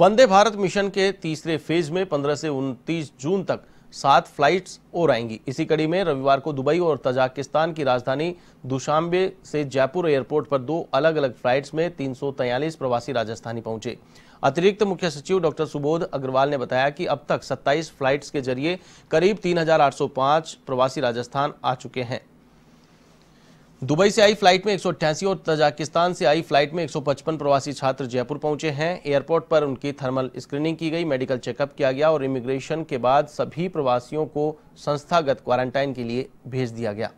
वंदे Bharat mission के तीसरे phase में 15 से 29 जून तक सात फ्लाइट्स और आएंगी इसी कड़ी में रविवार को दुबई और तजाकिस्तान की राजधानी दुशांबे से जयपुर एयरपोर्ट पर दो अलग अलग फ्लाइट्स में तीन प्रवासी राजस्थानी पहुंचे अतिरिक्त मुख्य सचिव डॉक्टर सुबोध अग्रवाल ने बताया कि अब तक 27 फ्लाइट्स के जरिए करीब 3,805 प्रवासी राजस्थान आ चुके हैं दुबई से आई फ्लाइट में एक और तजाकिस्तान से आई फ्लाइट में 155 प्रवासी छात्र जयपुर पहुंचे हैं एयरपोर्ट पर उनकी थर्मल स्क्रीनिंग की गई मेडिकल चेकअप किया गया और इमिग्रेशन के बाद सभी प्रवासियों को संस्थागत क्वारंटाइन के लिए भेज दिया गया